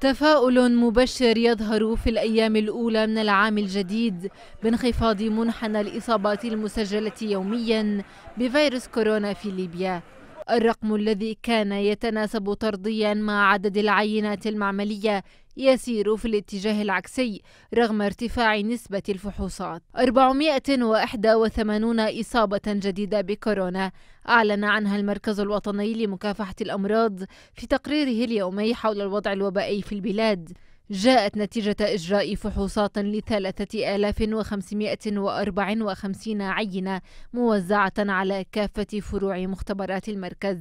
تفاؤل مبشر يظهر في الأيام الأولى من العام الجديد بانخفاض منحنى الإصابات المسجلة يوميا بفيروس كورونا في ليبيا الرقم الذي كان يتناسب طرديا مع عدد العينات المعملية يسير في الاتجاه العكسي رغم ارتفاع نسبة الفحوصات 481 إصابة جديدة بكورونا أعلن عنها المركز الوطني لمكافحة الأمراض في تقريره اليومي حول الوضع الوبائي في البلاد جاءت نتيجة إجراء فحوصات لثلاثة آلاف وخمسمائة وأربع وخمسين عينة موزعة على كافة فروع مختبرات المركز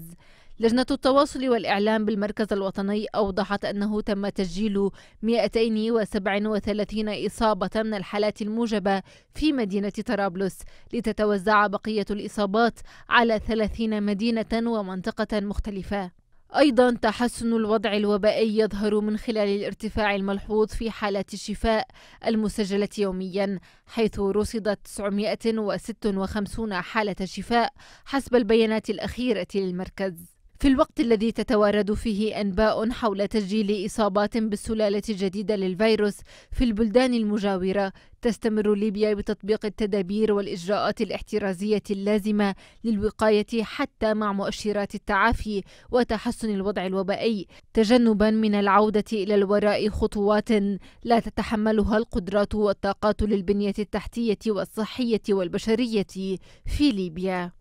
لجنة التواصل والإعلام بالمركز الوطني أوضحت أنه تم تسجيل 237 إصابة من الحالات الموجبة في مدينة طرابلس لتتوزع بقية الإصابات على 30 مدينة ومنطقة مختلفة أيضا تحسن الوضع الوبائي يظهر من خلال الارتفاع الملحوظ في حالات الشفاء المسجلة يوميا حيث رصدت 956 حالة شفاء حسب البيانات الأخيرة للمركز في الوقت الذي تتوارد فيه أنباء حول تسجيل إصابات بالسلالة الجديدة للفيروس في البلدان المجاورة تستمر ليبيا بتطبيق التدابير والإجراءات الاحترازية اللازمة للوقاية حتى مع مؤشرات التعافي وتحسن الوضع الوبائي تجنبا من العودة إلى الوراء خطوات لا تتحملها القدرات والطاقات للبنية التحتية والصحية والبشرية في ليبيا